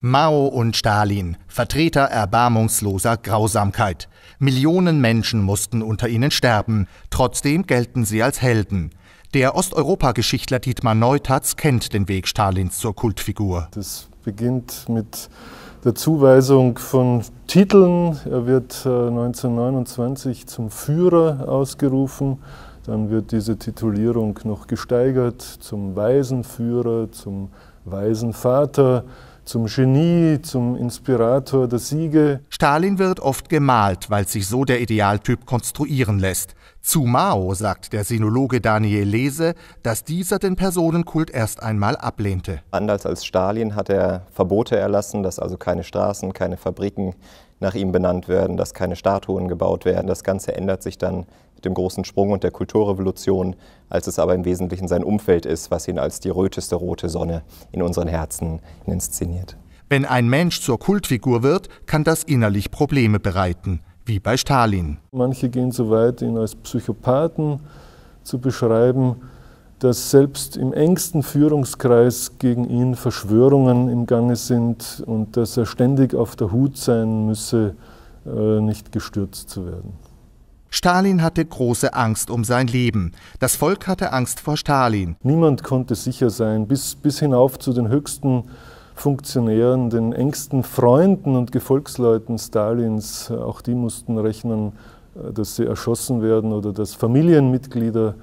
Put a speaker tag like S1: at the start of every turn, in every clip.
S1: Mao und Stalin, Vertreter erbarmungsloser Grausamkeit. Millionen Menschen mussten unter ihnen sterben, trotzdem gelten sie als Helden. Der Osteuropageschichtler Dietmar Neutatz kennt den Weg Stalins zur Kultfigur. Das beginnt
S2: mit der Zuweisung von Titeln. Er wird 1929 äh, zum Führer ausgerufen. Dann wird diese Titulierung noch gesteigert zum Waisenführer, zum Waisenvater zum
S1: Genie, zum Inspirator der Siege. Stalin wird oft gemalt, weil sich so der Idealtyp konstruieren lässt. Zu Mao sagt der Sinologe Daniel Lese, dass dieser den Personenkult erst einmal ablehnte.
S3: Anders als Stalin hat er Verbote erlassen, dass also keine Straßen, keine Fabriken nach ihm benannt werden, dass keine Statuen gebaut werden. Das Ganze ändert sich dann mit dem großen Sprung und der Kulturrevolution, als es aber im Wesentlichen sein Umfeld ist, was ihn als die röteste rote Sonne in unseren Herzen inszeniert.
S1: Wenn ein Mensch zur Kultfigur wird, kann das innerlich Probleme bereiten wie bei Stalin.
S2: Manche gehen so weit, ihn als Psychopathen zu beschreiben, dass selbst im engsten Führungskreis gegen ihn Verschwörungen im Gange sind und dass er ständig auf der Hut sein müsse, äh, nicht gestürzt zu werden. Stalin hatte große Angst um sein Leben. Das Volk hatte Angst vor Stalin. Niemand konnte sicher sein, bis, bis hinauf zu den höchsten Funktionären, den engsten Freunden und Gefolgsleuten Stalins, äh, auch die mussten rechnen, äh, dass sie erschossen werden oder dass Familienmitglieder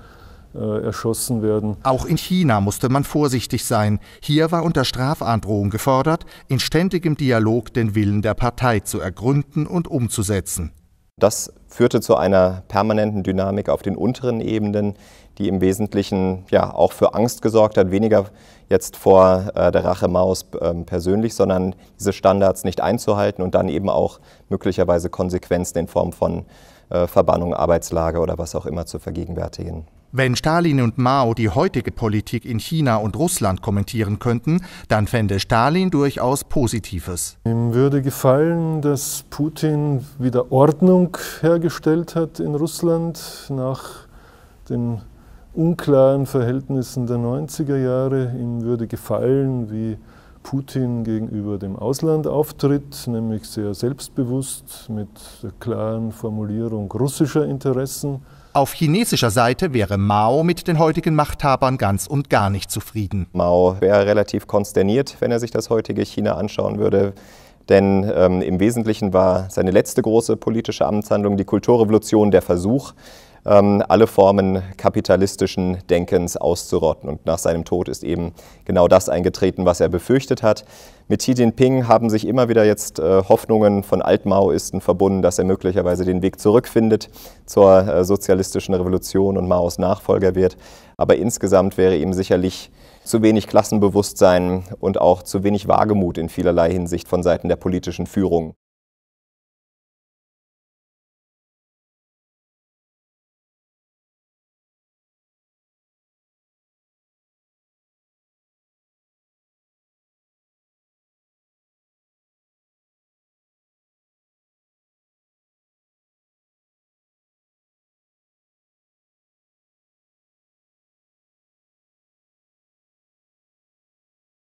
S2: äh, erschossen
S1: werden. Auch in China musste man vorsichtig sein. Hier war unter Strafandrohung gefordert, in
S3: ständigem Dialog den Willen der Partei zu ergründen und umzusetzen. Das führte zu einer permanenten Dynamik auf den unteren Ebenen, die im Wesentlichen ja auch für Angst gesorgt hat, weniger jetzt vor äh, der Rachemaus äh, persönlich, sondern diese Standards nicht einzuhalten und dann eben auch möglicherweise Konsequenzen in Form von äh, Verbannung, Arbeitslage oder was auch immer zu vergegenwärtigen.
S1: Wenn Stalin und Mao die heutige Politik in China und Russland kommentieren könnten, dann fände Stalin durchaus Positives.
S2: Ihm würde gefallen, dass Putin wieder Ordnung hergestellt hat in Russland nach den unklaren Verhältnissen der 90er Jahre. Ihm würde gefallen, wie Putin gegenüber dem Ausland auftritt, nämlich sehr selbstbewusst mit der klaren Formulierung
S3: russischer Interessen. Auf chinesischer Seite wäre Mao mit den
S1: heutigen Machthabern ganz und gar nicht zufrieden.
S3: Mao wäre relativ konsterniert, wenn er sich das heutige China anschauen würde. Denn ähm, im Wesentlichen war seine letzte große politische Amtshandlung die Kulturrevolution der Versuch, ähm, alle Formen kapitalistischen Denkens auszurotten. Und nach seinem Tod ist eben genau das eingetreten, was er befürchtet hat. Mit Xi Jinping haben sich immer wieder jetzt äh, Hoffnungen von Altmaoisten verbunden, dass er möglicherweise den Weg zurückfindet zur äh, sozialistischen Revolution und Maos Nachfolger wird. Aber insgesamt wäre ihm sicherlich zu wenig Klassenbewusstsein und auch zu wenig Wagemut in vielerlei Hinsicht von Seiten der politischen Führung.